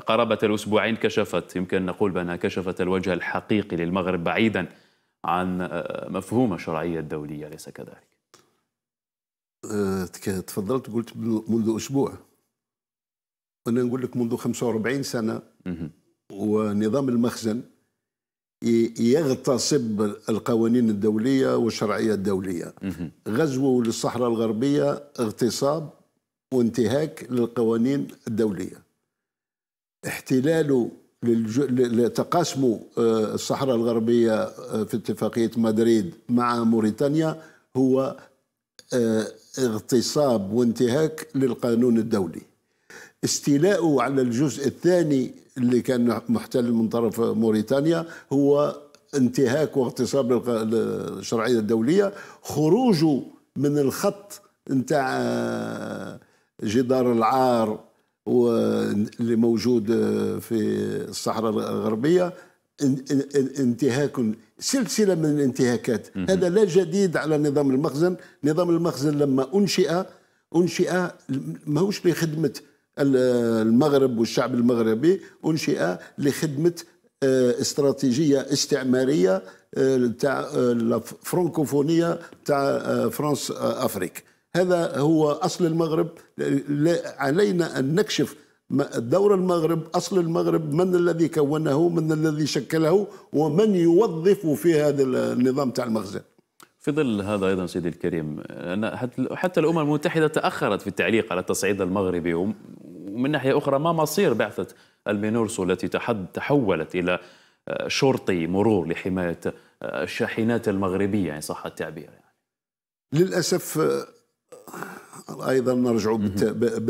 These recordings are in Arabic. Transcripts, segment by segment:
قرابة الأسبوعين كشفت يمكن نقول بأنها كشفت الوجه الحقيقي للمغرب بعيدا عن آه، مفهوم الشرعية الدولية أليس كذلك؟ آه، تفضلت قلت منذ أسبوع أنا نقول لك منذ 45 سنة ونظام المخزن يغتصب القوانين الدولية والشرعية الدولية غزو للصحراء الغربية اغتصاب وانتهاك للقوانين الدولية احتلاله لتقاسمه آه، الصحراء الغربية آه، في اتفاقية مدريد مع موريتانيا هو آه، اغتصاب وانتهاك للقانون الدولي استيلاؤه على الجزء الثاني اللي كان محتل من طرف موريتانيا هو انتهاك واغتصاب للشرعية الدولية خروجه من الخط نتاع جدار العار واللي موجود في الصحراء الغربية انتهاك سلسلة من الانتهاكات هذا لا جديد على نظام المخزن نظام المخزن لما أنشئ أنشئ ماهوش لخدمة المغرب والشعب المغربي أنشئ لخدمة آه، استراتيجية استعمارية آه، تاع الفرنكوفونية آه، تاع فرنسا أفريك هذا هو أصل المغرب علينا أن نكشف دور المغرب أصل المغرب من الذي كونه من الذي شكله ومن يوظف في هذا النظام تاع المخزن في ظل هذا ايضا سيدي الكريم حتى الامم المتحده تاخرت في التعليق على التصعيد المغربي ومن ناحيه اخرى ما مصير بعثه المينورسو التي تحولت الى آه، شرطي مرور لحمايه آه، الشاحنات المغربيه ان يعني صح التعبير يعني. للاسف آه، ايضا نرجع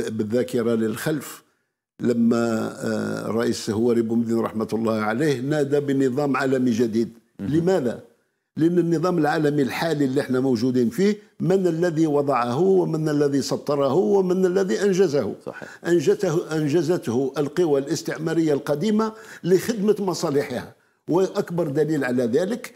بالذاكره للخلف لما الرئيس آه، هو ريبو مدين رحمه الله عليه نادى بنظام عالمي جديد لماذا؟ لان النظام العالمي الحالي اللي احنا موجودين فيه من الذي وضعه ومن الذي سطره ومن الذي انجزه صحيح. انجته انجزته القوى الاستعماريه القديمه لخدمه مصالحها واكبر دليل على ذلك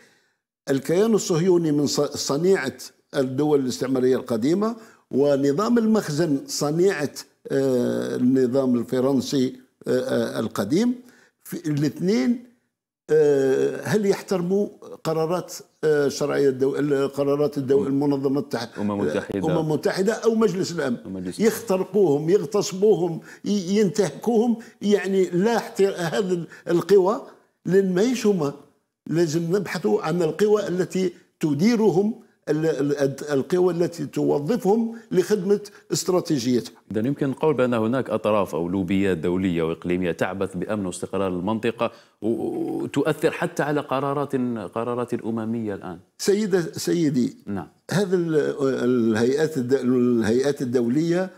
الكيان الصهيوني من صنيعه الدول الاستعماريه القديمه ونظام المخزن صنيعة آه، النظام الفرنسي آه، آه، القديم الاثنين هل يحترموا قرارات شرعيه الدو... قرارات الدو... المنظمه التح... الامم المتحده الامم المتحده او مجلس الامن أمم مجلس. يخترقوهم يغتصبوهم ينتهكوهم يعني لا احتر... هذه القوى لان ماهيش هما لازم نبحث عن القوى التي تديرهم القوى التي توظفهم لخدمة استراتيجيتها إذا يمكن القول بأن هناك أطراف أو لوبيات دولية وإقليمية تعبث بأمن واستقرار المنطقة وتؤثر حتى على قرارات قرارات أممية الآن سيدة سيدي نعم هذا الهيئات الهيئات الدولية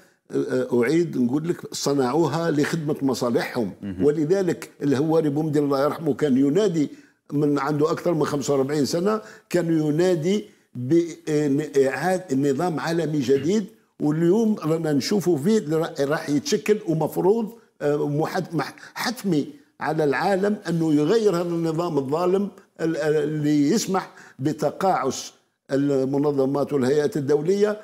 اعيد نقول لك صنعوها لخدمه مصالحهم ولذلك الهواري بومدين الله يرحمه كان ينادي من عنده اكثر من 45 سنه كان ينادي بإعادة نظام عالمي جديد واليوم رانا نشوفوا فيه راح يتشكل ومفروض آه، حتمي على العالم انه يغير هذا النظام الظالم اللي يسمح بتقاعس المنظمات والهيئات الدوليه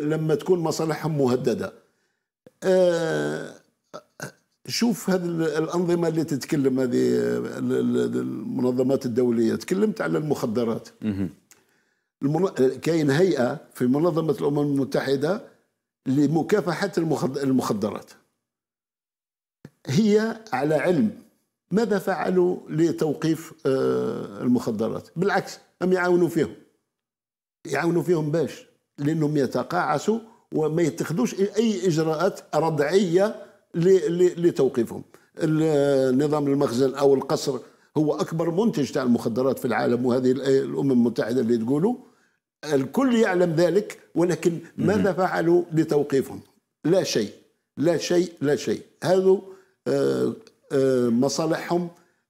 لما تكون مصالحهم مهدده. آه، شوف هذه الانظمه اللي تتكلم هذه المنظمات الدوليه، تكلمت على المخدرات. المن... كاين هيئه في منظمه الامم المتحده لمكافحه المخد... المخدرات هي على علم ماذا فعلوا لتوقيف آه، المخدرات بالعكس هم يعاونوا فيهم يعاونوا فيهم باش لانهم يتقاعسوا وما يتخذوش اي اجراءات ردعيه لتوقيفهم نظام المخزن او القصر هو اكبر منتج تاع المخدرات في العالم وهذه الامم المتحده اللي تقولوا الكل يعلم ذلك ولكن ماذا فعلوا لتوقيفهم لا شيء لا شيء لا شيء هذو آه، آه، مصالحهم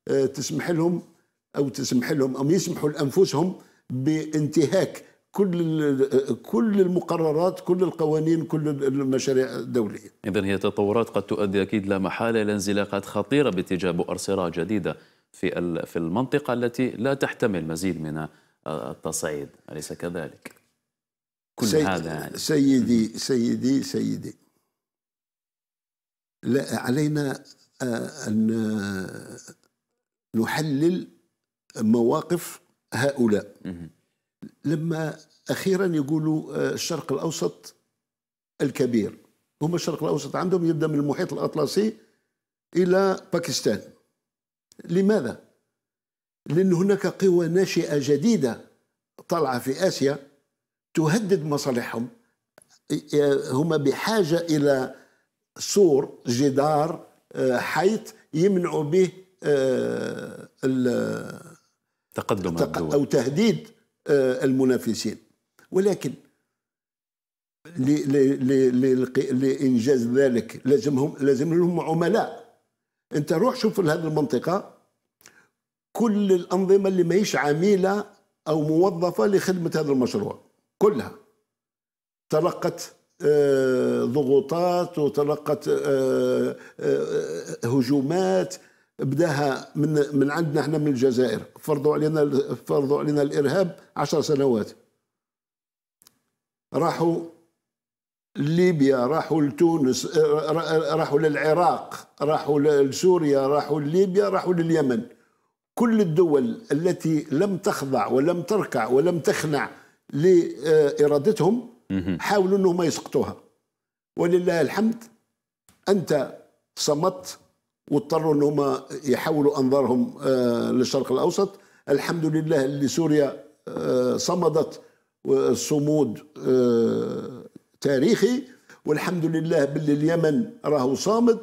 آه، تسمح لهم او تسمح لهم او يسمحوا لانفسهم بانتهاك كل كل المقررات كل القوانين كل المشاريع الدوليه اذا هي تطورات قد تؤدي اكيد لا محاله الى انزلاقات خطيره باتجاه بؤر صراع جديده في في المنطقة التي لا تحتمل مزيد من التصعيد أليس كذلك؟ كل سي هذا يعني. سيدي سيدي سيدي لا علينا آه، أن نحلل مواقف هؤلاء لما أخيرا يقولوا آه، الشرق الأوسط الكبير هم الشرق الأوسط عندهم يبدأ من المحيط الأطلسي إلى باكستان لماذا؟ لأن هناك قوى ناشئة جديدة طالعة في آسيا تهدد مصالحهم إيه، هما بحاجة إلى سور جدار آه، حيط يمنعوا به آه، تقدم الدول. أو تهديد آه، المنافسين ولكن لإنجاز ذلك لازمهم لازم لهم عملاء انت روح شوف هذه المنطقه كل الانظمه اللي ماهيش عميله او موظفه لخدمه هذا المشروع كلها تلقت آه، ضغوطات وتلقت آه، آه، هجومات بداها من من عندنا احنا من الجزائر فرضوا علينا فرضوا علينا الارهاب عشر سنوات راحوا ليبيا راحوا لتونس آه، راحوا للعراق راحوا لسوريا راحوا لليبيا راحوا لليمن كل الدول التي لم تخضع ولم تركع ولم تخنع لإرادتهم حاولوا أنهم يسقطوها ولله الحمد أنت صمت واضطروا أنهم يحولوا أنظارهم آه، للشرق الأوسط الحمد لله اللي سوريا آه، صمدت الصمود تاريخي والحمد لله باللي اليمن راهو صامد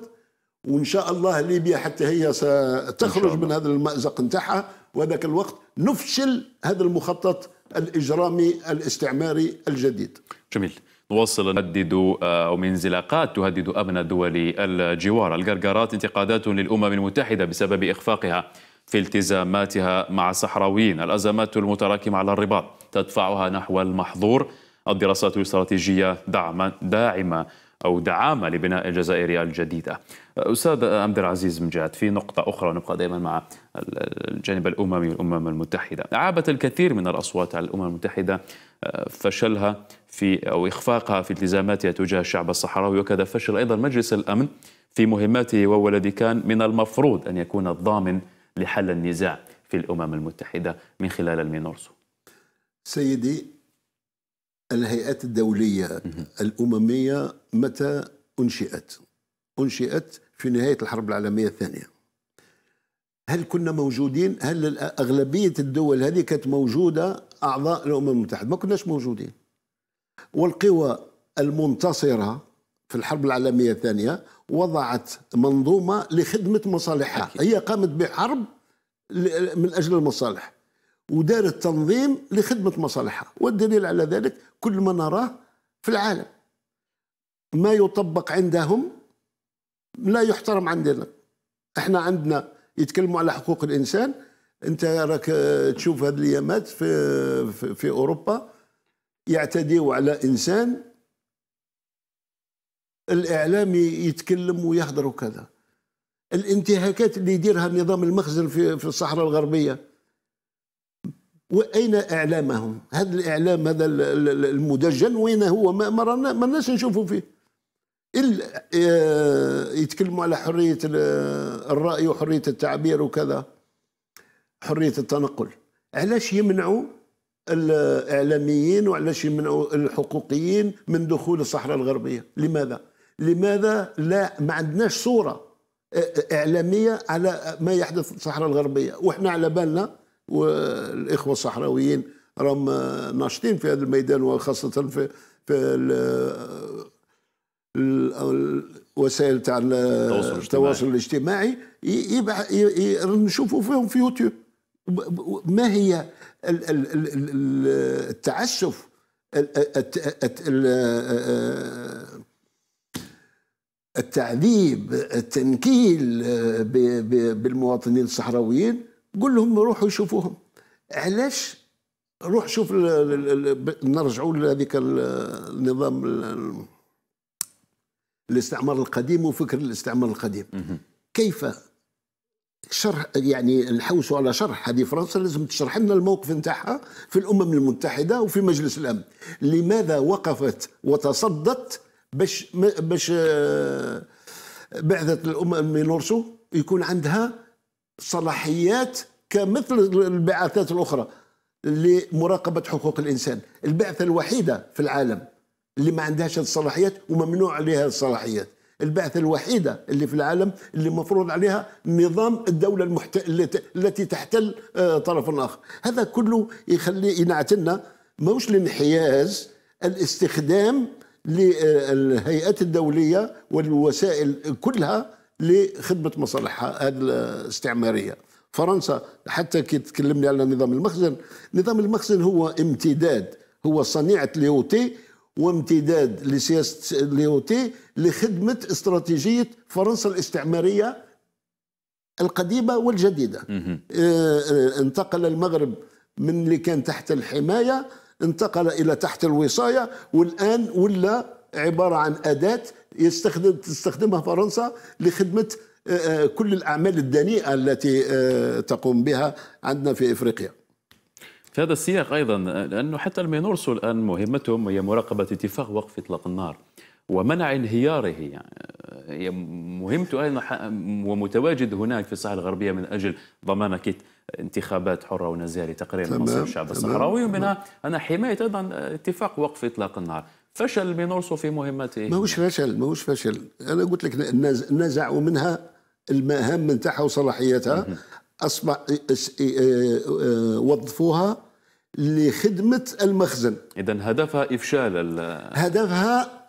وان شاء الله ليبيا حتى هي ستخرج من هذا المازق نتاعها وهذاك الوقت نفشل هذا المخطط الاجرامي الاستعماري الجديد. جميل. نواصل نهدد او آه، من انزلاقات تهدد امن دول الجوار، القرقرات انتقادات للامم المتحده بسبب اخفاقها في التزاماتها مع الصحراويين، الازمات المتراكمه على الرباط تدفعها نحو المحظور الدراسات الاستراتيجية دعما داعمة أو دعامة لبناء الجزائر الجديدة أستاذ أمد العزيز مجاد في نقطة أخرى نبقى دائما مع الجانب الأممي والأمم المتحدة عابت الكثير من الأصوات على الأمم المتحدة آه، فشلها في أو إخفاقها في التزاماتها تجاه الشعب الصحراوي وكذا فشل أيضا مجلس الأمن في مهماته وهو الذي كان من المفروض أن يكون الضامن لحل النزاع في الأمم المتحدة من خلال المينورسو سيدي الهيئات الدولية الأممية متى أنشئت؟ أنشئت في نهاية الحرب العالمية الثانية هل كنا موجودين؟ هل أغلبية الدول هذه كانت موجودة أعضاء الأمم المتحدة؟ ما كناش موجودين والقوى المنتصرة في الحرب العالمية الثانية وضعت منظومة لخدمة مصالحها أكيد. هي قامت بحرب من أجل المصالح ودار التنظيم لخدمة مصالحها والدليل على ذلك كل ما نراه في العالم ما يطبق عندهم لا يحترم عندنا احنا عندنا يتكلموا على حقوق الانسان انت راك تشوف هذه الايامات في, في في اوروبا يعتديوا على انسان الاعلام يتكلم ويهضر وكذا الانتهاكات اللي يديرها نظام المخزن في في الصحراء الغربيه واين اعلامهم هذا الاعلام هذا المدجن وين هو ما ما الناس نشوفوا فيه الا آه، يتكلموا على حريه الراي وحريه التعبير وكذا حريه التنقل علاش يمنعوا الاعلاميين وعلاش يمنعوا الحقوقيين من دخول الصحراء الغربيه لماذا لماذا لا ما عندناش صوره اعلاميه على ما يحدث في الصحراء الغربيه واحنا على بالنا والاخوه الصحراويين راهم ناشطين في هذا الميدان وخاصه في في الوسائل تاع التواصل, التواصل الاجتماعي نشوفوا فيهم في يوتيوب ما هي التعسف التعذيب التنكيل بالمواطنين الصحراويين قول لهم روحوا يشوفوهم علاش روح شوف نرجعوا لهذيك النظام الاستعمار القديم وفكر الاستعمار القديم كيف شرح يعني نحوسوا على شرح هذه فرنسا لازم تشرح لنا الموقف نتاعها في الامم المتحده وفي مجلس الامن لماذا وقفت وتصدت باش باش آه، بعثه الامم مينورسو يكون عندها صلاحيات كمثل البعثات الاخرى لمراقبه حقوق الانسان البعثه الوحيده في العالم اللي ما عندهاش الصلاحيات وممنوع عليها الصلاحيات البعثة الوحيدة اللي في العالم اللي مفروض عليها نظام الدولة المحت... التي تحتل آه، طرف آخر هذا كله يخلي ينعتنا لنا ماهوش الانحياز الاستخدام للهيئات الدولية والوسائل كلها لخدمه مصالحها هذه الاستعماريه فرنسا حتى كي تكلمني على نظام المخزن نظام المخزن هو امتداد هو صنيعه ليوتي وامتداد لسياسه ليوتي لخدمه استراتيجيه فرنسا الاستعماريه القديمه والجديده آه، آه، انتقل المغرب من اللي كان تحت الحمايه انتقل الى تحت الوصايه والان ولا عباره عن اداه يستخدم تستخدمها فرنسا لخدمه آه، آه، كل الاعمال الدنيئه التي آه، تقوم بها عندنا في افريقيا. في هذا السياق ايضا لانه حتى المينورسو الان مهمتهم هي مراقبه اتفاق وقف اطلاق النار ومنع انهياره يعني مهمته ايضا ومتواجد هناك في الساحه الغربيه من اجل ضمان انتخابات حره ونزاهه لتقرير مصير الشعب الصحراوي ومنها انا حمايه ايضا اتفاق وقف اطلاق النار فشل مينورسو في مهمته ماهوش فشل ماهوش فشل انا قلت لك نزعوا منها المهام نتاعها وصلاحياتها اصبح وظفوها لخدمه المخزن اذا هدفها افشال هدفها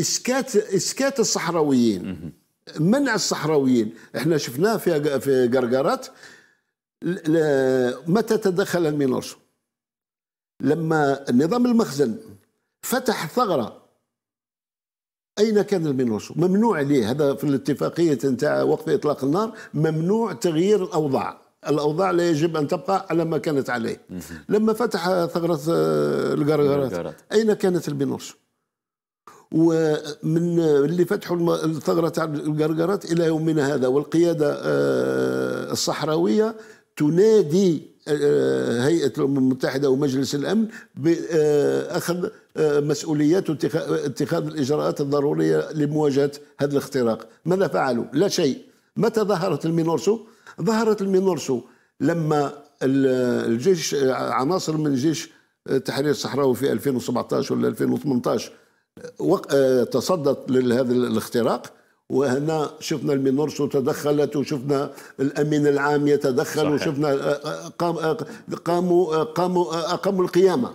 اسكات اسكات الصحراويين منع الصحراويين احنا شفناه في في قرقرات متى تدخل المينورسو لما نظام المخزن فتح ثغره اين كان المنوشو ممنوع عليه هذا في الاتفاقيه نتاع وقف اطلاق النار ممنوع تغيير الاوضاع الاوضاع لا يجب ان تبقى على ما كانت عليه لما فتح ثغره آه، القرقرات اين كانت البنوشو ومن اللي فتحوا الثغره تاع القرقرات الى يومنا هذا والقياده آه، الصحراويه تنادي هيئه الامم المتحده ومجلس الامن باخذ آه، مسؤوليات اتخاذ الاجراءات الضروريه لمواجهه هذا الاختراق ماذا فعلوا لا شيء متى ظهرت المينورسو ظهرت المينورسو لما الجيش عناصر من جيش تحرير الصحراوي في 2017 ولا 2018 آه، تصدت لهذا الاختراق وهنا شفنا المينورسو تدخلت وشفنا الامين العام يتدخل صحيح. وشفنا آه، قام آه، قاموا آه، قاموا اقاموا القيامه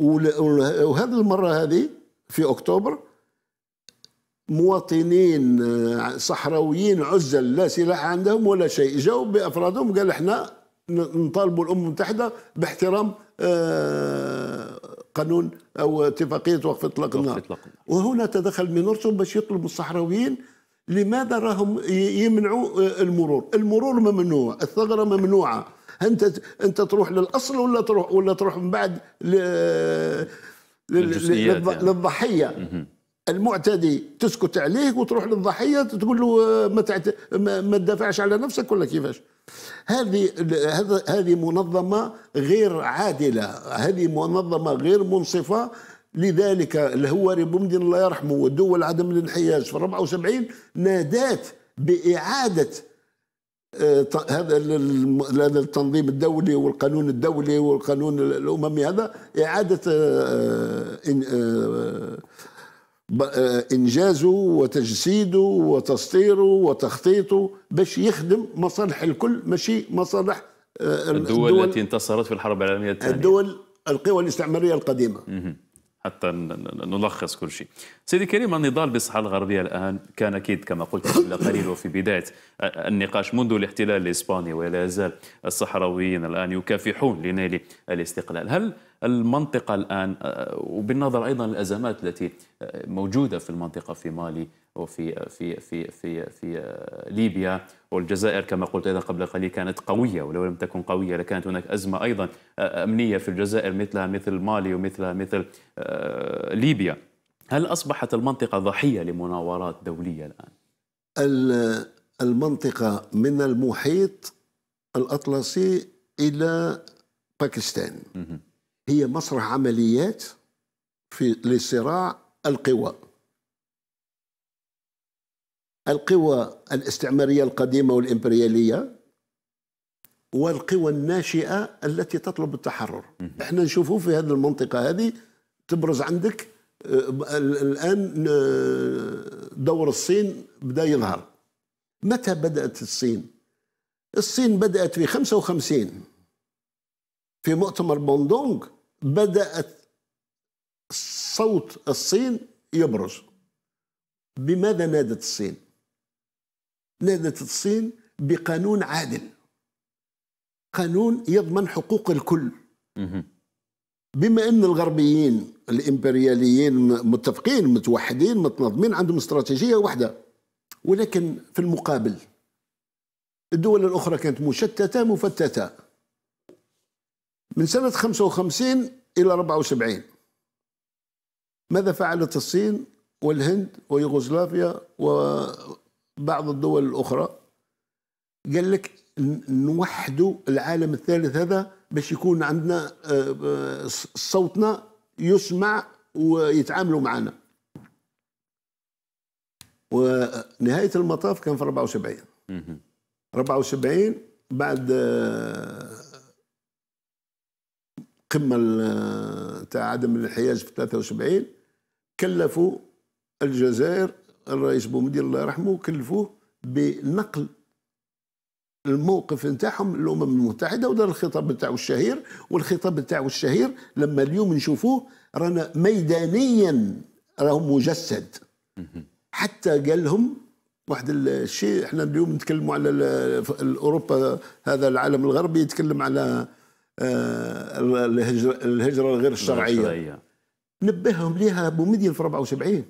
وهذه المره هذه في اكتوبر مواطنين صحراويين عزل لا سلاح عندهم ولا شيء جاوا بافرادهم قال احنا نطالبوا الامم المتحده باحترام قانون او اتفاقيه وقف اطلاق النار وهنا تدخل مينورسون باش يطلب الصحراويين لماذا راهم يمنعوا آه، المرور المرور ممنوع الثغره ممنوعه انت انت تروح للاصل ولا تروح ولا تروح من بعد آه، يعني. للضحيه المعتدي تسكت عليه وتروح للضحيه تقول له آه، ما, تعت... ما تدافعش على نفسك ولا كيفاش هذه هذه منظمه غير عادله هذه منظمه غير منصفه لذلك الهواري بومدين الله يرحمه ودول عدم الانحياز في 74 نادات باعاده آه، هذا هذا التنظيم الدولي والقانون الدولي والقانون الاممي هذا اعاده آه، آه، آه، انجازه وتجسيده وتسطيره وتخطيطه باش يخدم مصالح الكل ماشي مصالح آه، الدول, الدول التي انتصرت في الحرب العالميه الثانيه الدول القوى الاستعماريه القديمه حتى نلخص كل شيء سيدي كريم النضال بالصحراء الغربية الآن كان أكيد كما قلت قبل قليل وفي بداية النقاش منذ الاحتلال الإسباني ولا يزال الصحراويين الآن يكافحون لنيل الاستقلال هل المنطقة الآن آه، وبالنظر أيضا للأزمات التي آه، موجودة في المنطقة في مالي وفي في في في في آه، ليبيا والجزائر كما قلت ايضا قبل قليل كانت قويه ولو لم تكن قويه لكانت هناك ازمه ايضا آه، آه، امنيه في الجزائر مثلها مثل مالي ومثلها مثل ليبيا هل اصبحت المنطقه ضحيه لمناورات دوليه الان؟ المنطقه من المحيط الاطلسي الى باكستان هي مسرح عمليات في لصراع القوى القوى الاستعمارية القديمة والإمبريالية والقوى الناشئة التي تطلب التحرر احنا نشوفه في هذه المنطقة هذه تبرز عندك آه، الآن آه، دور الصين بدأ يظهر متى بدأت الصين؟ الصين بدأت في 55 في مؤتمر بوندونغ بدأت صوت الصين يبرز بماذا نادت الصين؟ لجنة الصين بقانون عادل قانون يضمن حقوق الكل بما أن الغربيين الإمبرياليين متفقين متوحدين متنظمين عندهم استراتيجية واحدة ولكن في المقابل الدول الأخرى كانت مشتتة مفتتة من سنة 55 إلى 74 ماذا فعلت الصين والهند ويوغوسلافيا و بعض الدول الاخرى قال لك نوحدوا العالم الثالث هذا باش يكون عندنا آه، آه، صوتنا يسمع ويتعاملوا معنا ونهايه المطاف كان في 74 74 بعد آه، قمه تاع عدم الانحياز في 73 كلفوا الجزائر الرئيس بومدين الله يرحمه كلفوه بنقل الموقف نتاعهم للامم المتحده ودار الخطاب نتاعو الشهير والخطاب نتاعو الشهير لما اليوم نشوفوه رانا ميدانيا راه مجسد حتى قال لهم واحد الشيء احنا اليوم نتكلموا على اوروبا هذا العالم الغربي يتكلم على آه، الهجره الهجره الغير الشرعيه نبههم ليها بومدين في 74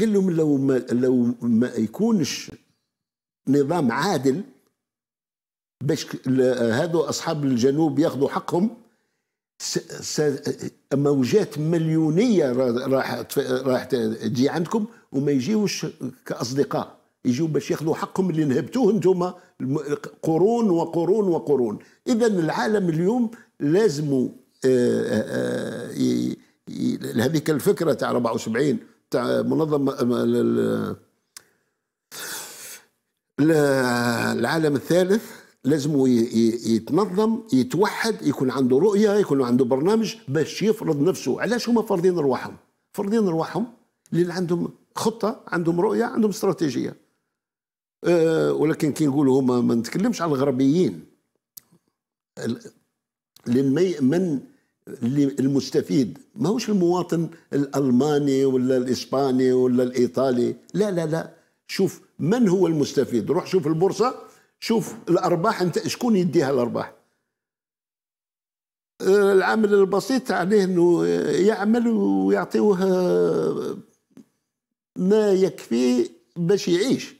قال لهم لو ما لو ما يكونش نظام عادل باش هذو اصحاب الجنوب ياخذوا حقهم موجات مليونيه راح راح تجي عندكم وما يجيوش كاصدقاء يجيو باش ياخذوا حقهم اللي نهبتوه انتم قرون وقرون وقرون اذا العالم اليوم لازم آه، آه، آه، هذيك الفكره تاع 74 بتاع منظمه آه، العالم الثالث لازم يتنظم يتوحد يكون عنده رؤيه يكون عنده برنامج باش يفرض نفسه علاش هما فارضين رواحهم فارضين رواحهم لان عندهم خطه عندهم رؤيه عندهم استراتيجيه أه ولكن كي نقولوا هما ما نتكلمش على الغربيين لمن من اللي المستفيد ما هوش المواطن الالماني ولا الاسباني ولا الايطالي لا لا لا شوف من هو المستفيد روح شوف البورصه شوف الارباح انت شكون يديها الارباح العامل البسيط عليه انه يعمل ويعطيوه ما يكفي باش يعيش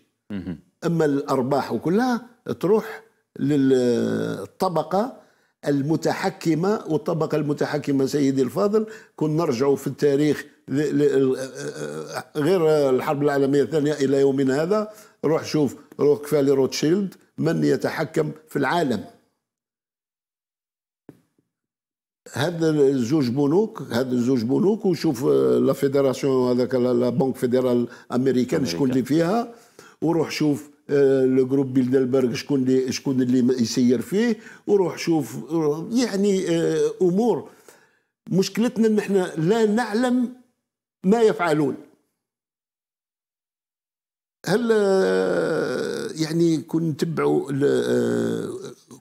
اما الارباح وكلها تروح للطبقه المتحكمة والطبقة المتحكمة سيدي الفاضل كن نرجع في التاريخ غير الحرب العالمية الثانية إلى يومنا هذا روح شوف روح كفالي روتشيلد من يتحكم في العالم هذا الزوج بنوك هذا الزوج بنوك وشوف لا فيدراسيون هذاك لا بنك فيدرال امريكان شكون اللي فيها وروح شوف آه، لو جروب بيلدلبرغ شكون اللي شكون اللي يسير فيه وروح شوف يعني آه، امور مشكلتنا ان احنا لا نعلم ما يفعلون هل آه، يعني كنت نتبعوا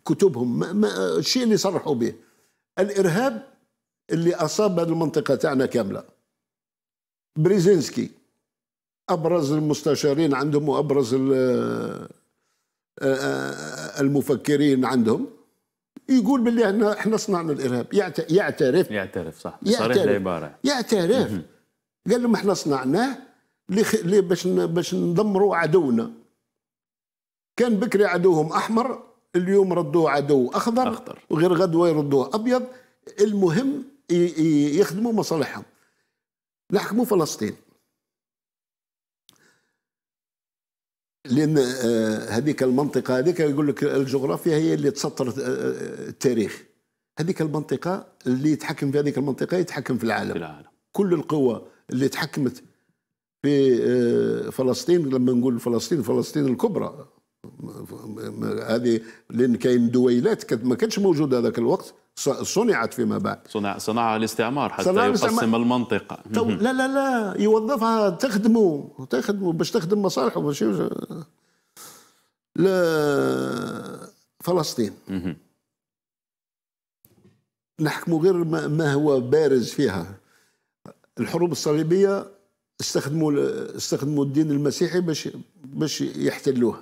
كتبهم ما ما الشيء اللي صرحوا به الارهاب اللي اصاب هذه المنطقه تاعنا كامله بريزينسكي ابرز المستشارين عندهم وابرز آه، آه، آه، المفكرين عندهم يقول باللي احنا احنا صنعنا الارهاب يعترف يعترف صح صريح العباره يعترف قال لهم احنا صنعناه باش باش ندمروا عدونا كان بكري عدوهم احمر اليوم ردوه عدو اخضر, أخضر. وغير غدوه يردوه ابيض المهم يخدموا مصالحهم نحكموا فلسطين لان آه، هذيك المنطقه هذيك يقول لك الجغرافيا هي اللي تسطر آه، التاريخ هذيك المنطقه اللي يتحكم في هذيك المنطقه يتحكم في العالم, في العالم. كل القوى اللي تحكمت في آه، فلسطين لما نقول فلسطين فلسطين الكبرى هذه لان كاين دويلات ما كانتش موجوده ذاك الوقت صنعت فيما بعد صنع صناعة الاستعمار حتى يقسم المنطقه لا لا لا يوظفها تخدمه تخدمه باش تخدم مصالحه باش لا فلسطين نحكموا غير ما, ما هو بارز فيها الحروب الصليبيه استخدموا استخدموا الدين المسيحي باش باش يحتلوها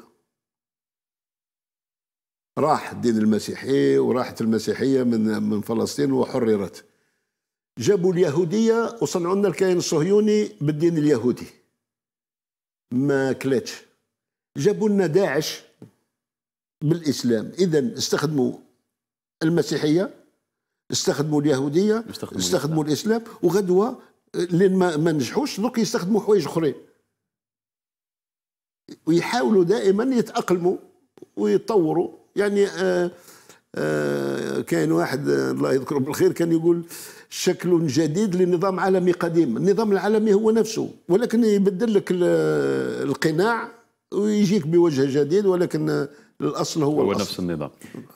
راح الدين المسيحي وراحت المسيحية من من فلسطين وحررت جابوا اليهودية وصنعوا لنا الكيان الصهيوني بالدين اليهودي ما كلاتش جابوا لنا داعش بالإسلام إذا استخدموا المسيحية استخدموا اليهودية استخدموا, استخدموا الإسلام وغدوة لين ما, ما نجحوش دوك يستخدموا حوايج أخرين ويحاولوا دائما يتأقلموا ويتطوروا يعني آه، آه، كان واحد آه، الله يذكره بالخير كان يقول شكل جديد لنظام عالمي قديم النظام العالمي هو نفسه ولكن يبدل لك القناع ويجيك بوجه جديد ولكن الاصل هو, هو الأصل. نفس النظام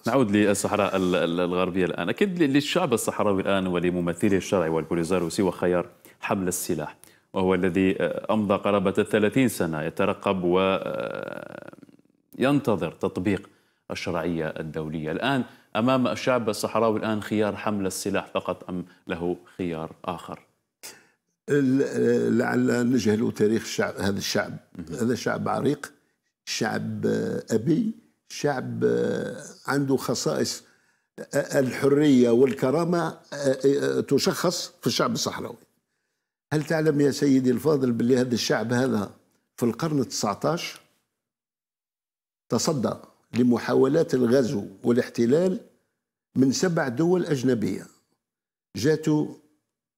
نعود للصحراء الغربيه الان اكيد للشعب الصحراوي الان ولممثله الشرعي والبوليزارو سوى خيار حمل السلاح وهو الذي امضى قرابه 30 سنه يترقب وينتظر تطبيق الشرعية الدولية الآن أمام الشعب الصحراوي الآن خيار حمل السلاح فقط أم له خيار آخر لعل نجهل تاريخ الشعب هذا الشعب هذا شعب عريق شعب أبي شعب عنده خصائص الحرية والكرامة تشخص في الشعب الصحراوي هل تعلم يا سيدي الفاضل باللي هذا الشعب هذا في القرن 19 تصدى لمحاولات الغزو والاحتلال من سبع دول أجنبية جاتوا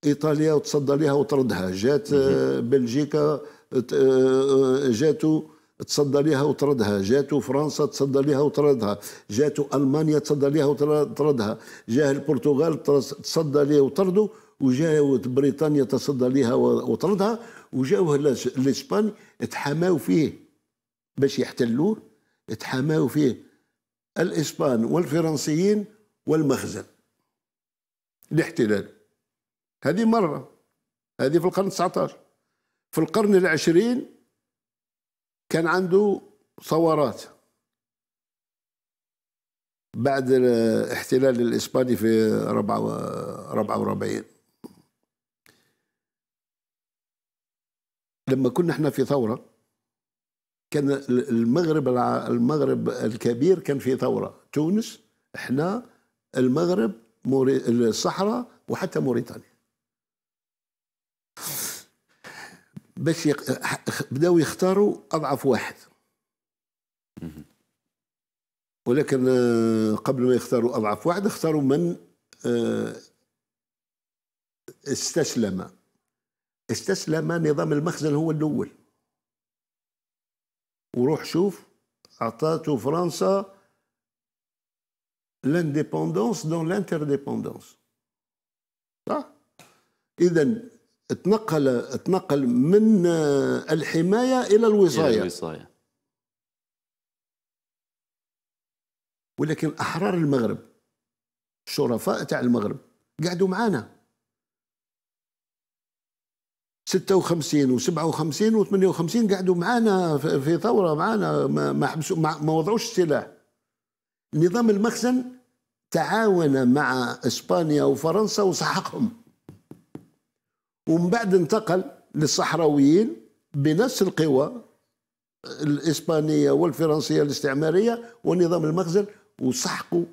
إيطاليا وتصدى لها وطردها جات آه، بلجيكا آه، آه، جاتوا تصدى لها وطردها جاتوا فرنسا تصدى لها وطردها جاتوا ألمانيا تصدى لها وطردها جاه البرتغال تصدى لها وطرده وجاو بريطانيا تصدى لها وطردها وجاءوا الاسبان تحماو فيه باش يحتلوه تحاماوا فيه الإسبان والفرنسيين والمخزن الاحتلال هذه مرة هذه في القرن 19 في القرن العشرين كان عنده ثورات بعد الاحتلال الإسباني في 44 لما كنا احنا في ثورة كان المغرب المغرب الكبير كان في ثوره تونس احنا المغرب موري الصحراء وحتى موريتانيا باش يق... بداو يختاروا اضعف واحد ولكن آه، قبل ما يختاروا اضعف واحد اختاروا من آه، استسلم استسلم نظام المخزن هو الاول وروح شوف عطاته فرنسا لانديبوندونس دون لانترديبوندونس صح اذا تنقل تنقل من آه، الحمايه الى الوصايه الى الوصايه ولكن احرار المغرب الشرفاء تاع المغرب قعدوا معانا 56 و57 و58 قعدوا معانا في ثوره معانا ما حبسوا ما, ما وضعوش السلاح نظام المخزن تعاون مع اسبانيا وفرنسا وسحقهم ومن بعد انتقل للصحراويين بنفس القوى الاسبانيه والفرنسيه الاستعماريه ونظام المخزن وسحقوا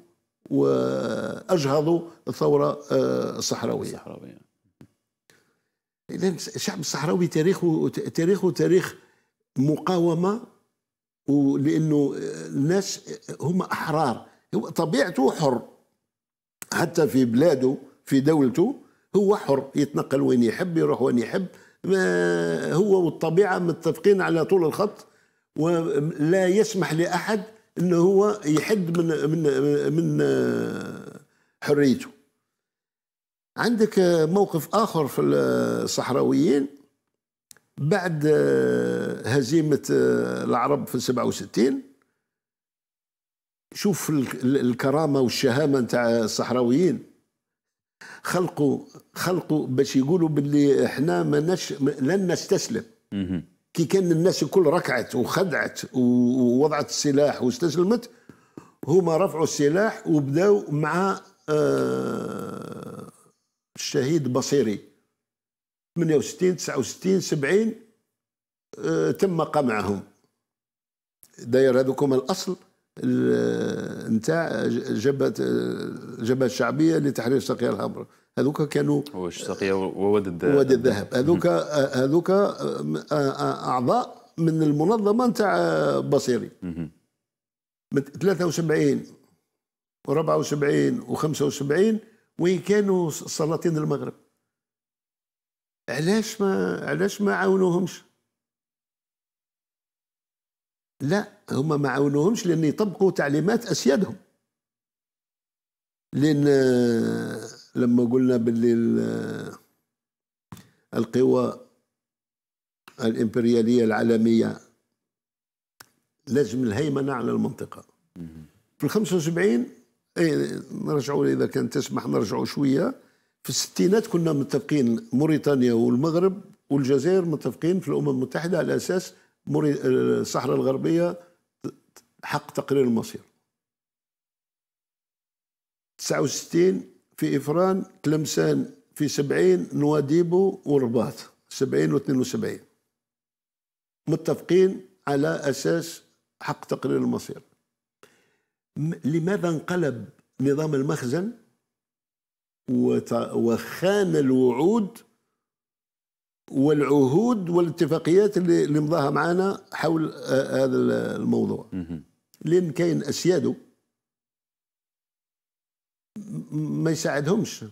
واجهضوا الثوره آه، الصحراويه. الصحراويه. الشعب الصحراوي تاريخه تاريخه تاريخ مقاومه ولانه الناس هما احرار هو طبيعته حر حتى في بلاده في دولته هو حر يتنقل وين يحب يروح وين يحب ما هو والطبيعه متفقين على طول الخط ولا يسمح لاحد انه هو يحد من من من حريته عندك آه، موقف آخر في الصحراويين بعد آه، هزيمة آه، العرب في 67 شوف الكرامة والشهامة نتاع الصحراويين خلقوا خلقوا باش يقولوا باللي احنا ما نش... لن نستسلم كي كان الناس الكل ركعت وخدعت ووضعت السلاح واستسلمت هما رفعوا السلاح وبداوا مع آه الشهيد بصيري 68 69 70 آه تم قمعهم داير هذوكم الاصل نتاع جبهه الجبهه الشعبيه لتحرير ساقية الهبر هذوك كانوا سقيا وواد وواد الذهب هذوك هذوك آه، آه، آه، اعضاء من المنظمه نتاع بصيري من 73 و 74 و 75 وين كانوا سلاطين المغرب علاش ما علاش ما عاونوهمش لا هما ما عاونوهمش لان يطبقوا تعليمات اسيادهم لان لما قلنا باللي القوى الامبرياليه العالميه لازم الهيمنه على المنطقه في ال 75 اي نرجعوا اذا كان تسمح نرجعوا شويه في الستينات كنا متفقين موريتانيا والمغرب والجزائر متفقين في الامم المتحده على اساس موري... الصحراء الغربيه حق تقرير المصير 69 في افران تلمسان في 70 نواديبو والرباط 70 و 72 متفقين على اساس حق تقرير المصير لماذا انقلب نظام المخزن وخان الوعود والعهود والاتفاقيات اللي, مضاها معنا حول هذا الموضوع لان كاين اسياده ما يساعدهمش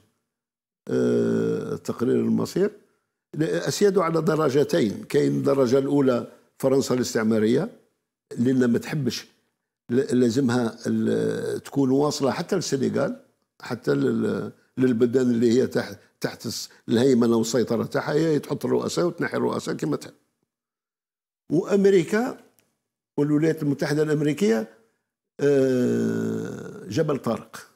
تقرير المصير اسياده على درجتين كاين الدرجه الاولى فرنسا الاستعماريه لان ما تحبش لازمها تكون واصله حتى للسنغال حتى للبلدان اللي هي تحت تحت الهيمنه والسيطره تاعها هي تحط الرؤساء وتنحي الرؤساء كما تحب وامريكا والولايات المتحده الامريكيه آه، جبل طارق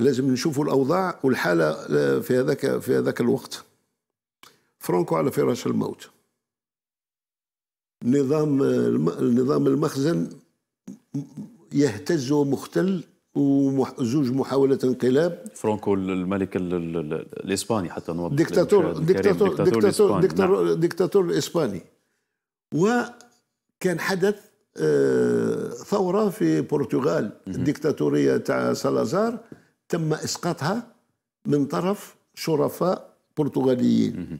لازم نشوفوا الاوضاع والحاله آه، في هذاك في هذاك الوقت فرانكو على فراش الموت نظام نظام المخزن يهتز ومختل وزوج محاولات انقلاب فرانكو الملك الاسباني حتى نوضح دكتاتور دكتاتور دكتاتور ديكتاتور دكتاتور دكتاتور نعم. الاسباني وكان حدث آه، ثورة في البرتغال الدكتاتوريه تاع سالازار تم إسقاطها من طرف شرفاء برتغاليين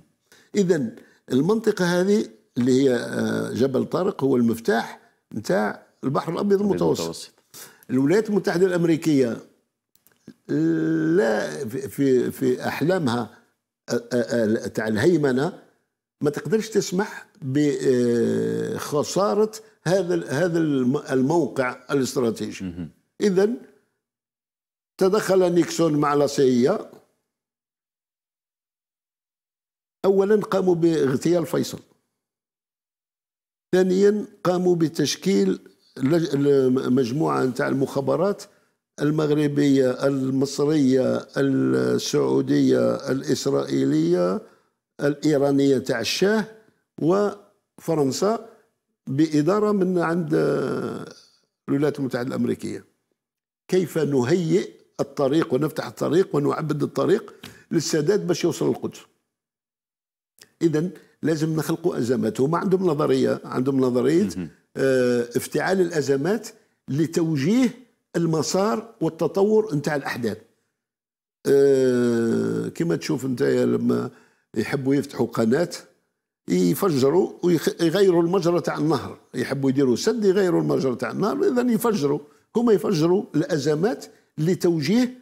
إذا المنطقة هذه اللي هي آه، جبل طارق هو المفتاح نتاع البحر الابيض المتوسط. المتوسط الولايات المتحده الامريكيه لا في في احلامها آه، آه، تاع الهيمنه ما تقدرش تسمح بخساره هذا هذا الموقع الاستراتيجي اذا تدخل نيكسون مع لاسيا اولا قاموا باغتيال فيصل ثانيا قاموا بتشكيل مجموعة نتاع المخابرات المغربية المصرية السعودية الإسرائيلية الإيرانية تاع الشاه وفرنسا بإدارة من عند الولايات المتحدة الأمريكية كيف نهيئ الطريق ونفتح الطريق ونعبد الطريق للسادات باش يوصل القدس إذا لازم نخلقوا ازمات هما عندهم نظريه عندهم نظريه آه، افتعال الازمات لتوجيه المسار والتطور نتاع الاحداث أه كما تشوف انت لما يحبوا يفتحوا قناه يفجروا ويغيروا المجرى تاع النهر يحبوا يديروا سد يغيروا المجرى تاع النهر اذا يفجروا هما يفجروا الازمات لتوجيه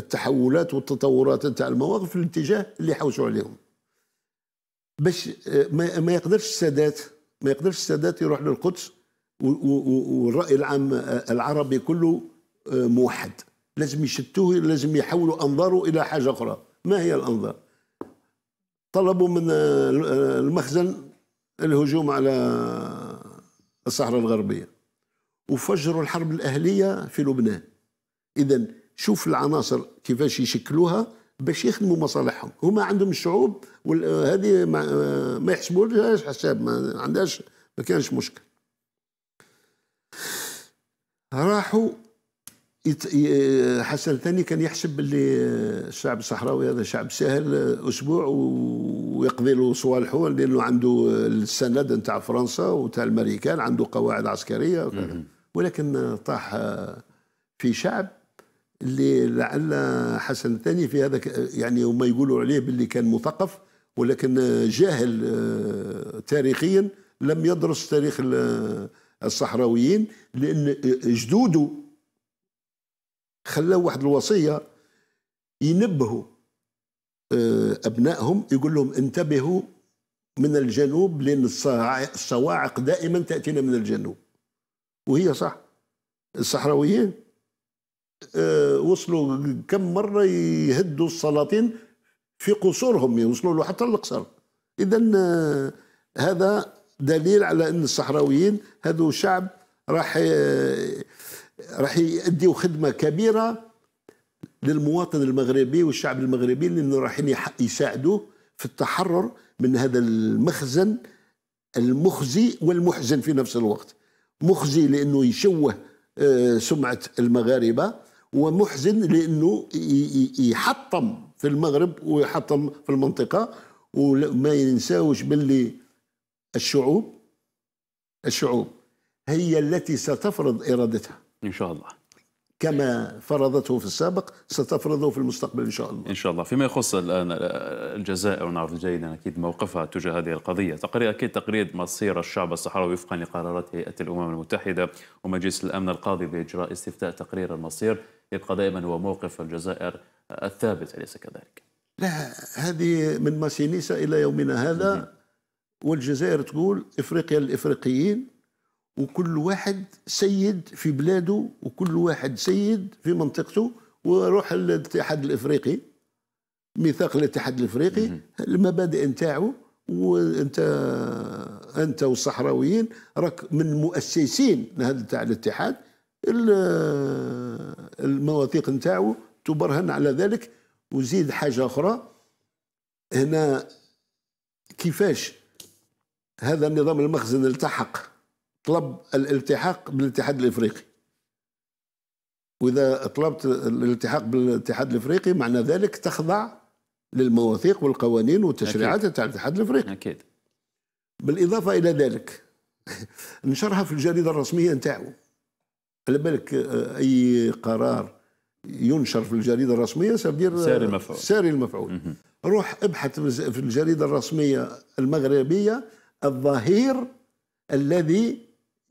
التحولات والتطورات نتاع المواقف في الاتجاه اللي يحوسوا عليهم باش آه، ما يقدرش السادات ما يقدرش السادات يروح للقدس والراي العام آه، العربي كله آه، موحد لازم يشتوه لازم يحولوا انظاره الى حاجه اخرى ما هي الانظار طلبوا من المخزن الهجوم على الصحراء الغربيه وفجروا الحرب الاهليه في لبنان اذا شوف العناصر كيفاش يشكلوها باش يخدموا مصالحهم هما عندهم الشعوب وهذه ما, ما يحسبوا لهاش حساب ما عندهاش ما كانش مشكل راحوا يت... حسن الثاني كان يحسب باللي الشعب الصحراوي هذا شعب سهل اسبوع ويقضي له صوالحه لانه عنده السند نتاع فرنسا وتاع الامريكان عنده قواعد عسكريه ولكن طاح في شعب اللي لعل حسن الثاني في هذا يعني هما يقولوا عليه باللي كان مثقف ولكن جاهل آه، تاريخيا لم يدرس تاريخ آه، الصحراويين لان آه، جدوده خلاه واحد الوصيه ينبهوا ابنائهم يقول لهم انتبهوا من الجنوب لان الصواعق دائما تاتينا من الجنوب وهي صح الصحراويين آه، وصلوا كم مره يهدوا السلاطين في قصورهم يوصلوا له حتى القصر اذا آه، هذا دليل على ان الصحراويين هذو شعب راح آه، راح يؤديوا خدمه كبيره للمواطن المغربي والشعب المغربي لانه رايحين يساعدوه في التحرر من هذا المخزن المخزي والمحزن في نفس الوقت مخزي لانه يشوه سمعه المغاربه ومحزن لانه يحطم في المغرب ويحطم في المنطقه وما ينساوش باللي الشعوب الشعوب هي التي ستفرض ارادتها ان شاء الله كما فرضته في السابق ستفرضه في المستقبل ان شاء الله. ان شاء الله، فيما يخص الان آه، الجزائر ونعرف جيدا اكيد موقفها تجاه هذه القضيه، تقرير اكيد تقرير مصير الشعب الصحراوي وفقا لقرارات هيئه الامم المتحده ومجلس الامن القاضي باجراء استفتاء تقرير المصير يبقى دائما هو موقف الجزائر الثابت أليس كذلك؟ لا هذه من ماسينيسا إلى يومنا هذا والجزائر تقول إفريقيا للإفريقيين وكل واحد سيد في بلاده وكل واحد سيد في منطقته وروح الاتحاد الافريقي ميثاق الاتحاد الافريقي المبادئ نتاعو وانت انت والصحراويين راك من مؤسسين لهذا تاع الاتحاد المواثيق نتاعو تبرهن على ذلك وزيد حاجة أخرى هنا كيفاش هذا النظام المخزن التحق طلب الالتحاق بالاتحاد الافريقي واذا طلبت الالتحاق بالاتحاد الافريقي معنى ذلك تخضع للمواثيق والقوانين والتشريعات تاع الاتحاد الافريقي اكيد بالاضافه الى ذلك نشرها في الجريده الرسميه نتاعو على بالك آه، اي قرار ينشر في الجريده الرسميه سيدير آه، ساري المفعول ساري المفعول روح ابحث في الجريده الرسميه المغربيه الظهير الذي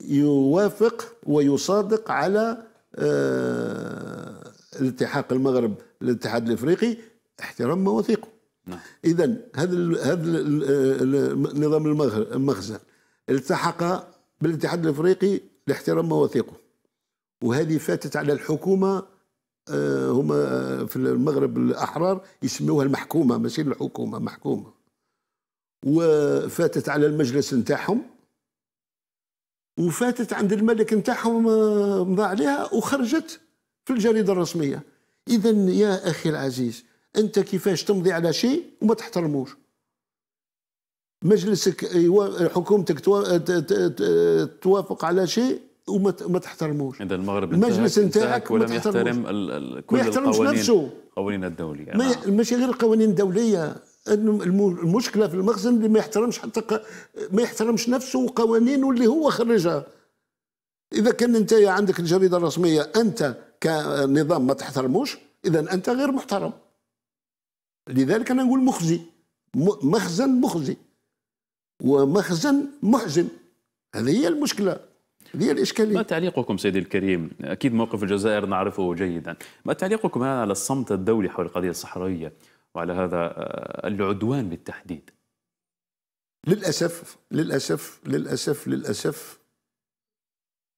يوافق ويصادق على آه، الالتحاق المغرب الاتحاد الافريقي احترام مواثيقه نعم. اذا هذا هذا نظام المخزن التحق بالاتحاد الافريقي لاحترام مواثيقه وهذه فاتت على الحكومه آه، هما في المغرب الاحرار يسموها المحكومه ماشي الحكومه محكومه وفاتت على المجلس نتاعهم وفاتت عند الملك نتاعهم آه، مضى عليها وخرجت في الجريده الرسميه اذا يا اخي العزيز انت كيفاش تمضي على شيء وما تحترموش مجلسك حكومتك توافق على شيء وما ما تحترموش اذا المغرب المجلس نتاعك ولم يحترم كل ما يحترمش القوانين نفسه القوانين الدوليه ما ماشي نعم. غير القوانين الدوليه انه المشكله في المخزن اللي ما يحترمش حتى ق... ما يحترمش نفسه وقوانينه اللي هو خرجها اذا كان انت عندك الجريده الرسميه انت كنظام ما تحترموش اذا انت غير محترم لذلك انا نقول مخزي مخزن مخزي ومخزن محزن هذه هي المشكله هذه الإشكالية ما تعليقكم سيدي الكريم أكيد موقف الجزائر نعرفه جيدا ما تعليقكم على الصمت الدولي حول القضية الصحراوية وعلى هذا آه، العدوان بالتحديد للأسف للأسف للأسف للأسف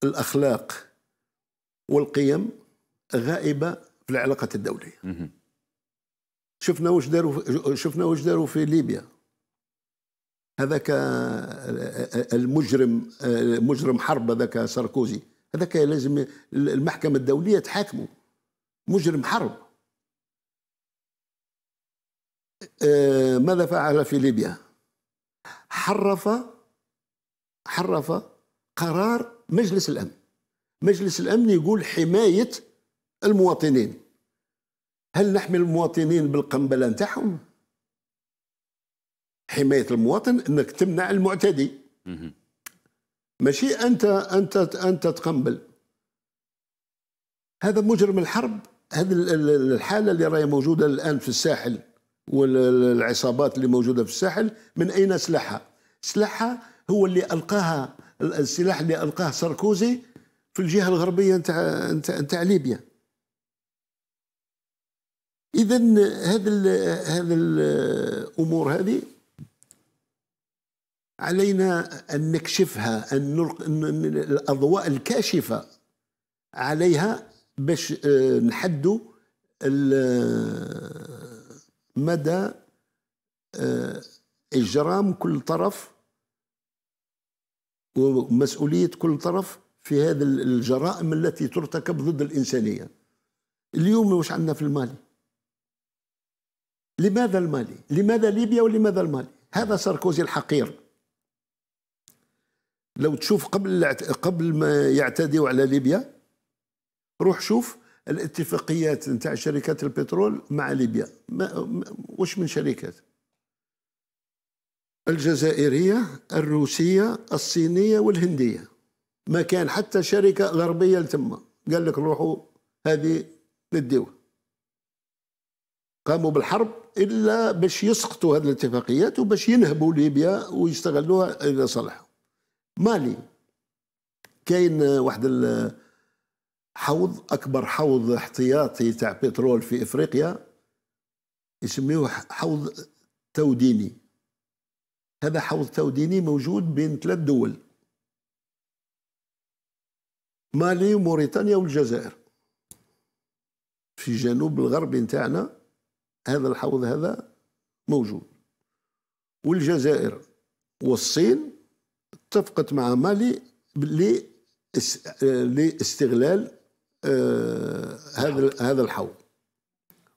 الأخلاق والقيم غائبة في العلاقات الدولية شفنا واش داروا شفنا واش داروا في ليبيا هذاك آه، آه، المجرم آه، مجرم حرب هذاك ساركوزي هذاك لازم المحكمة الدولية تحاكمه مجرم حرب ماذا فعل في ليبيا حرف حرف قرار مجلس الأمن مجلس الأمن يقول حماية المواطنين هل نحمي المواطنين بالقنبلة نتاعهم؟ حمايه المواطن انك تمنع المعتدي ماشي انت انت انت تقنبل هذا مجرم الحرب هذه الحاله اللي راهي موجوده الان في الساحل والعصابات اللي موجوده في الساحل من اين سلاحها؟ سلاحها هو اللي القاها السلاح اللي القاه ساركوزي في الجهه الغربيه نتاع نتاع نتاع ليبيا اذا هذا هذا الامور هذه علينا أن نكشفها أن نلق... الأضواء الكاشفة عليها باش آه، نحدوا آه، مدى آه، إجرام كل طرف ومسؤولية كل طرف في هذه الجرائم التي ترتكب ضد الإنسانية اليوم واش عندنا في المالي لماذا المالي لماذا ليبيا ولماذا المالي هذا ساركوزي الحقير لو تشوف قبل قبل ما يعتديوا على ليبيا روح شوف الاتفاقيات نتاع شركات البترول مع ليبيا ما واش من شركات الجزائرية الروسية الصينية والهندية ما كان حتى شركة غربية لتما قال لك روحوا هذه نديوه قاموا بالحرب إلا باش يسقطوا هذه الاتفاقيات وباش ينهبوا ليبيا ويستغلوها إلى صالحهم مالي كاين واحد حوض اكبر حوض احتياطي تاع بترول في افريقيا يسميوه حوض توديني هذا حوض توديني موجود بين ثلاث دول مالي وموريتانيا والجزائر في جنوب الغربي نتاعنا هذا الحوض هذا موجود والجزائر والصين اتفقت مع مالي لاستغلال آه، هذا هذا الحوض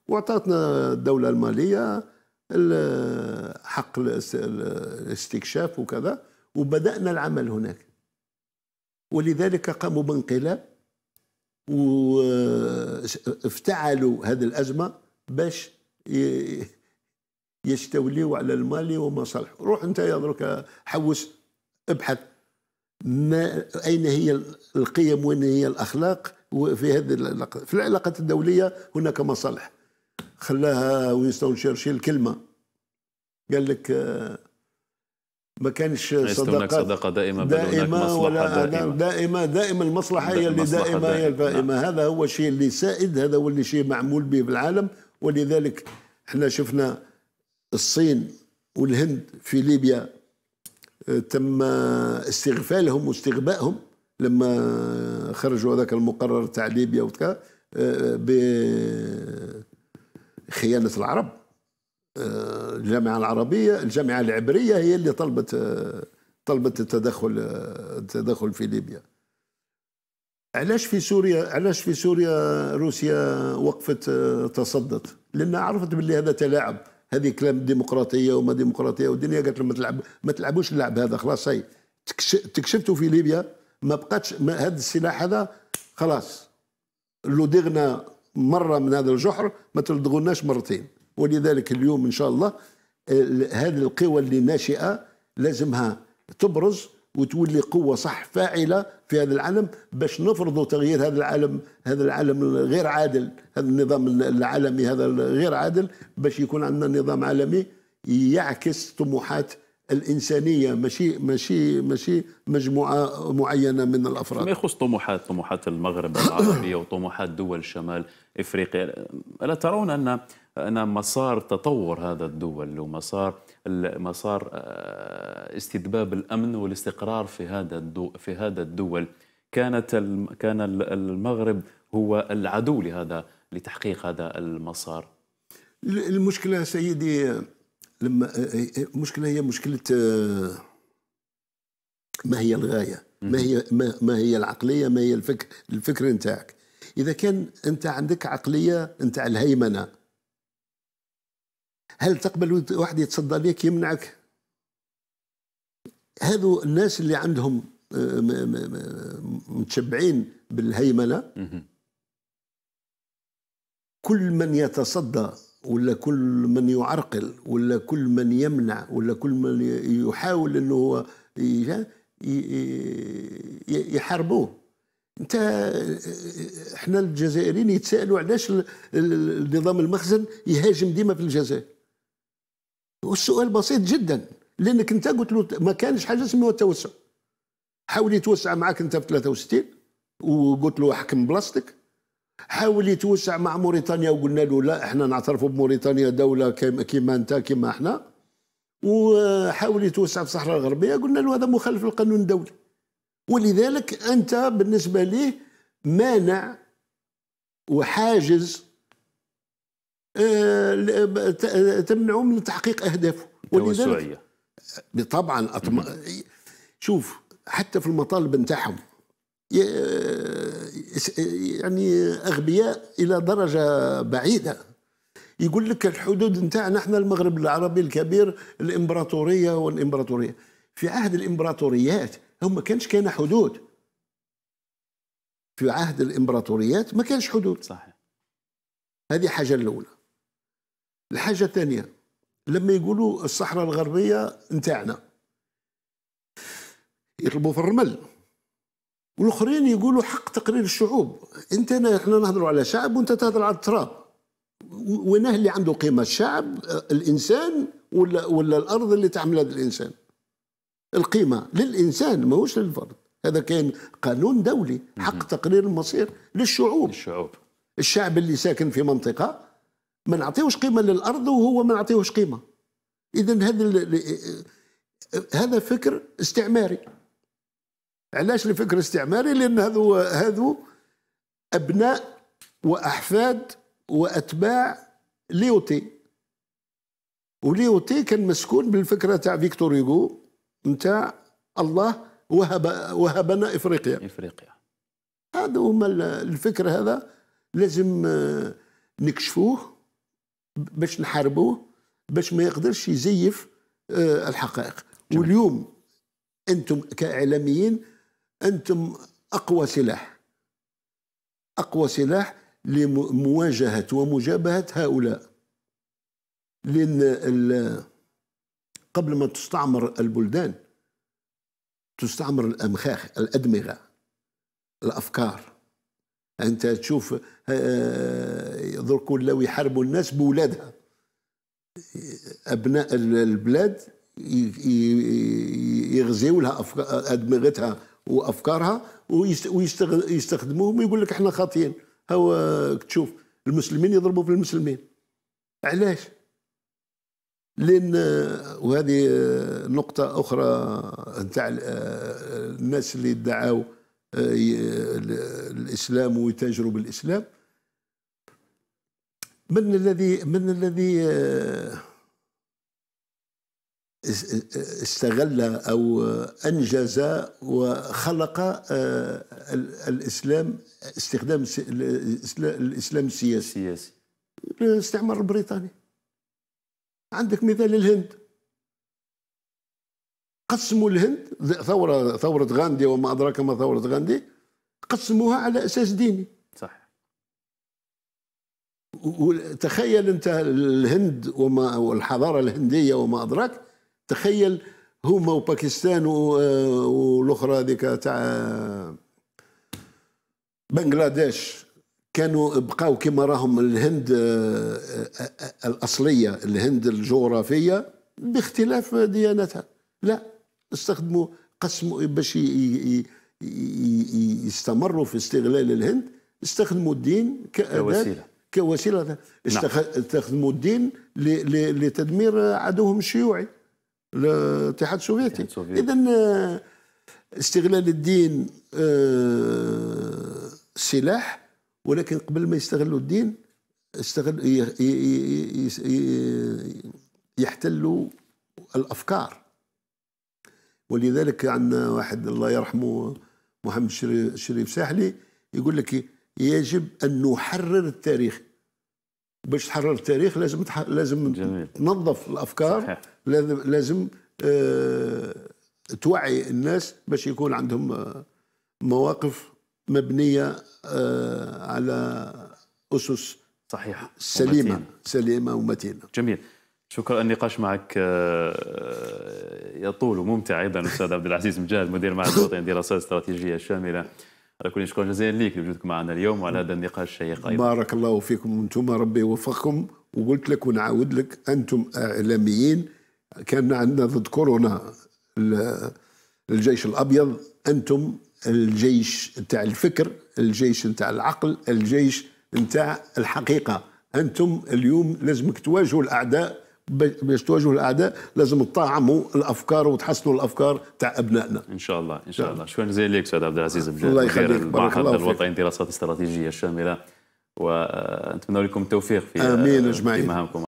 واعطتنا الدوله الماليه حق الاستكشاف وكذا وبدانا العمل هناك ولذلك قاموا بانقلاب وافتعلوا آه، هذه الازمه باش يستوليوا على المالي وما روح انت يا درك حوس ابحث ما اين هي القيم وين هي الاخلاق في هذه العلاقات في العلاقات الدوليه هناك مصالح خلاها وينستون تشرشيل كلمه قال لك آه، ما كانش صداقات صداقة دائمة دائمة ولا دائمة دائمة, دائمة المصلحة هي اللي دائمة, دائمة هي الفائمة نعم. هذا هو الشيء اللي سائد هذا هو اللي شيء معمول به في العالم ولذلك احنا شفنا الصين والهند في ليبيا تم استغفالهم واستغبائهم لما خرجوا هذاك المقرر تاع ليبيا وكذا آه، بخيانة العرب آه، الجامعة العربية الجامعة العبرية هي اللي طلبت آه، طلبت التدخل التدخل في ليبيا علاش في سوريا علاش في سوريا روسيا وقفت تصدت لأنها عرفت باللي هذا تلاعب هذه كلام ديمقراطيه وما ديمقراطيه والدنيا قالت لهم ما تلعب ما تلعبوش اللعب هذا خلاص هي تكشفتوا في ليبيا ما بقاتش هذا السلاح هذا خلاص لو دغنا مره من هذا الجحر ما تلدغوناش مرتين ولذلك اليوم ان شاء الله هذه القوى اللي ناشئه لازمها تبرز وتولي قوه صح فاعله في هذا العالم باش نفرضوا تغيير هذا العالم هذا العالم غير عادل هذا النظام العالمي هذا غير عادل باش يكون عندنا نظام عالمي يعكس طموحات الانسانيه ماشي ماشي ماشي مجموعه معينه من الافراد ما يخص طموحات طموحات المغرب العربيه وطموحات دول شمال افريقيا الا ترون ان ان مسار تطور هذا الدول ومسار مسار استدباب آه، الامن والاستقرار في هذا في هذا الدول كانت كان المغرب هو العدو لهذا لتحقيق هذا المسار المشكله سيدي لما المشكله آه، آه، هي مشكله ما هي الغايه ما هي ما, ما هي العقليه ما هي الفكر الفكر نتاعك اذا كان انت عندك عقليه نتاع الهيمنه هل تقبل واحد يتصدى لك يمنعك هذو الناس اللي عندهم آه، متشبعين بالهيمنه كل من يتصدى ولا كل من يعرقل ولا كل من يمنع ولا كل من يحاول انه هو يحاربوه انت آه، احنا الجزائريين يتسالوا علاش النظام المخزن يهاجم ديما في الجزائر والسؤال بسيط جدا لانك انت قلت له ما كانش حاجه اسمها توسع حاول يتوسع معك انت في 63 وقلت له حكم بلاصتك حاول يتوسع مع موريتانيا وقلنا له لا احنا نعترفوا بموريتانيا دوله كيما انت كيما احنا وحاول يتوسع في الصحراء الغربيه قلنا له هذا مخالف للقانون الدولي ولذلك انت بالنسبه ليه مانع وحاجز تمنعه من تحقيق اهدافه ولذلك طبعا أطم... شوف حتى في المطالب نتاعهم يعني اغبياء الى درجه بعيده يقول لك الحدود نتاعنا احنا المغرب العربي الكبير الامبراطوريه والامبراطوريه في عهد الامبراطوريات هم ما كانش كان حدود في عهد الامبراطوريات ما كانش حدود صحيح هذه حاجه الاولى الحاجه الثانيه لما يقولوا الصحراء الغربيه نتاعنا يطلبوا في الرمل والاخرين يقولوا حق تقرير الشعوب انت احنا نهضروا على شعب وانت تهضر على التراب وينه اللي عنده قيمه الشعب الانسان ولا ولا الارض اللي تعمل هذا الانسان القيمه للانسان ماهوش للفرد هذا كان قانون دولي حق تقرير المصير للشعوب الشعوب الشعب اللي ساكن في منطقه ما نعطيهوش قيمه للارض وهو ما نعطيهوش قيمه اذا هذا هذا فكر استعماري علاش الفكر الاستعماري لان هذو هذو ابناء واحفاد واتباع ليوتي وليوتي كان مسكون بالفكره تاع فيكتور هيغو نتاع الله وهب وهبنا افريقيا افريقيا هذا هما الفكر هذا لازم آه، نكشفوه باش نحاربوه باش ما يقدرش يزيف آه، الحقائق جميل. واليوم انتم كاعلاميين انتم اقوى سلاح اقوى سلاح لمواجهه ومجابهه هؤلاء لان قبل ما تستعمر البلدان تستعمر الامخاخ الادمغه الافكار انت تشوف درك آه، لو يحاربوا الناس بولادها ابناء البلاد يغزيوا لها ادمغتها وافكارها ويستخدموهم ويقول لك احنا خاطيين هو تشوف المسلمين يضربوا في المسلمين علاش لان وهذه آه، نقطه اخرى نتاع آه، الناس اللي ادعوا الإسلام ويتاجروا بالإسلام من الذي من الذي آه، آه، استغل او انجز وخلق آه، الاسلام استخدام الاسلام السياسي السياسي الاستعمار البريطاني عندك مثال الهند قسموا الهند ثورة ثورة غاندي وما أدراك ما ثورة غاندي قسموها على أساس ديني صح تخيل أنت الهند وما والحضارة الهندية وما أدراك تخيل هما وباكستان آه، والأخرى هذيك تاع آه، بنغلاديش كانوا بقاو كما راهم الهند آه، الأصلية الهند الجغرافية باختلاف ديانتها لا استخدموا قسموا باش يستمروا في استغلال الهند استخدموا الدين كوسيله كوسيله نعم. استخدموا الدين لتدمير عدوهم الشيوعي الاتحاد السوفيتي اذا آه، استغلال الدين آه، سلاح ولكن قبل ما يستغلوا الدين استغل يحتلوا الافكار ولذلك عندنا واحد الله يرحمه محمد شريف ساحلي يقول لك يجب ان نحرر التاريخ باش تحرر التاريخ لازم تح... لازم جميل. تنظف الافكار صحيح. لازم لازم آه... توعي الناس باش يكون عندهم آه، مواقف مبنيه آه... على اسس صحيحه سليمه ومتينة. سليمه ومتينه جميل شكرا النقاش معك آه، آه، يطول وممتع ايضا استاذ عبد العزيز مجاهد مدير معهد الوطني للدراسات الاستراتيجيه الشامله على كل شكرا جزيلا لك لوجودك معنا اليوم وعلى هذا النقاش الشيق ايضا بارك الله فيكم انتم ربي يوفقكم وقلت لك ونعاود لك انتم اعلاميين كان عندنا ضد كورونا الجيش الابيض انتم الجيش نتاع الفكر الجيش نتاع العقل الجيش نتاع الحقيقه انتم اليوم لازمك تواجهوا الاعداء باش تواجهوا الاعداء لازم تطعموا الافكار وتحسنوا الافكار تاع ابنائنا ان شاء الله ان شاء الله شكرا جزيلا لك استاذ عبد العزيز بجد الله يخليك المعهد الوطني للدراسات الاستراتيجيه الشامله ونتمنى لكم التوفيق في امين اجمعين في مهامكم